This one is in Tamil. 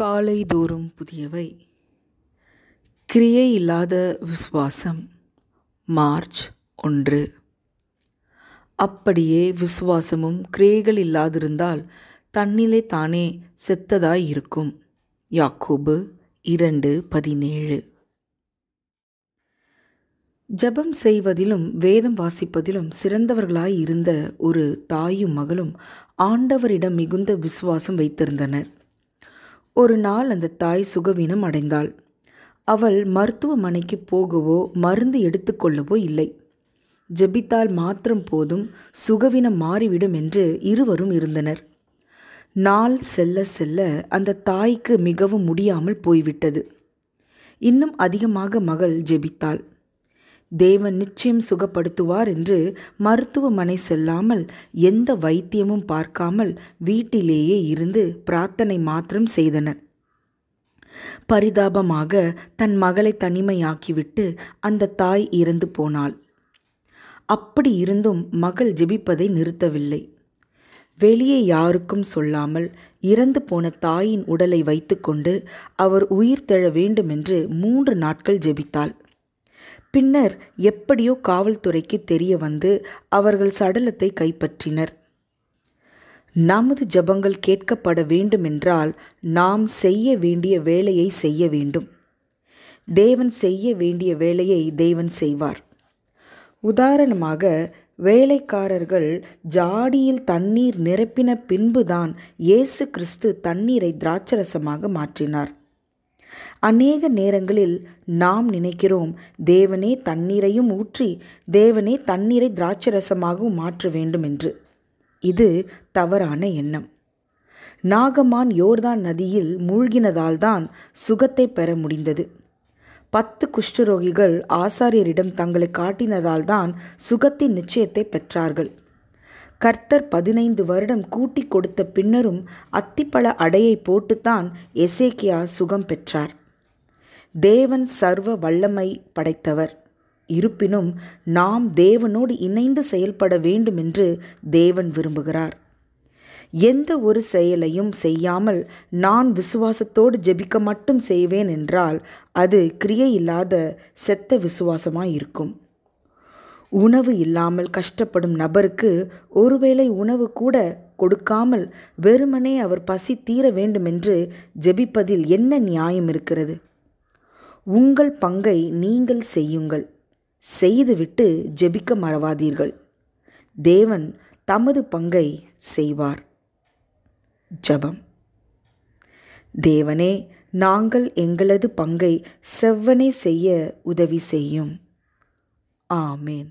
காலை தோறும் புதியவை கிரியை இல்லாத விசுவாசம் மார்ச் ஒன்று அப்படியே விசுவாசமும் கிரியைகள் இல்லாதிருந்தால் தன்னிலே தானே செத்ததாய் இருக்கும் யாக்கோபு இரண்டு பதினேழு ஜபம் செய்வதிலும் வேதம் வாசிப்பதிலும் சிறந்தவர்களாய் இருந்த ஒரு தாயும் மகளும் ஆண்டவரிடம் மிகுந்த விசுவாசம் வைத்திருந்தனர் ஒரு நாள் அந்த தாய் சுகவீனம் அடைந்தாள் அவள் மருத்துவமனைக்கு போகவோ மருந்து எடுத்துக்கொள்ளவோ இல்லை ஜெபித்தால் மாத்திரம் போதும் சுகவீனம் மாறிவிடும் என்று இருவரும் இருந்தனர் நாள் செல்ல செல்ல அந்த தாய்க்கு மிகவும் முடியாமல் போய்விட்டது இன்னும் அதிகமாக மகள் ஜெபித்தாள் தேவன் நிச்சயம் சுகப்படுத்துவார் என்று மருத்துவமனை செல்லாமல் எந்த வைத்தியமும் பார்க்காமல் வீட்டிலேயே இருந்து பிரார்த்தனை மாத்திரம் செய்தனர் பரிதாபமாக தன் மகளை தனிமையாக்கிவிட்டு அந்த தாய் இறந்து போனாள் அப்படி இருந்தும் மகள் ஜெபிப்பதை நிறுத்தவில்லை வெளியே யாருக்கும் சொல்லாமல் இறந்து போன தாயின் உடலை வைத்துக்கொண்டு அவர் உயிர் தெழ வேண்டுமென்று மூன்று நாட்கள் ஜெபித்தாள் பின்னர் எப்படியோ காவல்துறைக்கு தெரிய வந்து அவர்கள் சடலத்தை கைப்பற்றினர் நமது ஜபங்கள் கேட்கப்பட வேண்டுமென்றால் நாம் செய்ய வேண்டிய வேலையை செய்ய வேண்டும் தேவன் செய்ய வேண்டிய வேலையை தேவன் செய்வார் உதாரணமாக வேலைக்காரர்கள் ஜாடியில் தண்ணீர் நிரப்பின பின்புதான் இயேசு கிறிஸ்து தண்ணீரை திராட்சரசமாக மாற்றினார் அநேக நேரங்களில் நாம் நினைக்கிறோம் தேவனே தண்ணீரையும் ஊற்றி தேவனே தண்ணீரை திராட்சரசமாகவும் மாற்ற வேண்டும் என்று இது தவறான எண்ணம் நாகமான் யோர்தான் நதியில் மூழ்கினதால்தான் சுகத்தை பெற முடிந்தது பத்து குஷ்டரோகிகள் ஆசாரியரிடம் தங்களை காட்டினதால்தான் சுகத்தின் நிச்சயத்தை பெற்றார்கள் கர்த்தர் பதினைந்து வருடம் கூட்டி கொடுத்த பின்னரும் அத்திப்பழ அடையை போட்டுத்தான் எசேக்கியா சுகம் பெற்றார் தேவன் சர்வ வல்லமை படைத்தவர் இருப்பினும் நாம் தேவனோடு இணைந்து செயல்பட வேண்டும் என்று தேவன் விரும்புகிறார் எந்த ஒரு செயலையும் செய்யாமல் நான் விசுவாசத்தோடு ஜெபிக்க மட்டும் செய்வேன் என்றால் அது கிரியையில்லாத செத்த விசுவாசமாய் இருக்கும் உணவு இல்லாமல் கஷ்டப்படும் நபருக்கு ஒருவேளை உணவு கூட கொடுக்காமல் வெறுமனே அவர் பசி தீர வேண்டுமென்று ஜெபிப்பதில் என்ன நியாயம் இருக்கிறது உங்கள் பங்கை நீங்கள் செய்யுங்கள் செய்துவிட்டு ஜெபிக்க மறவாதீர்கள் தேவன் தமது பங்கை செய்வார் ஜபம் தேவனே நாங்கள் எங்களது பங்கை செவ்வனே செய்ய உதவி செய்யும் ஆமேன்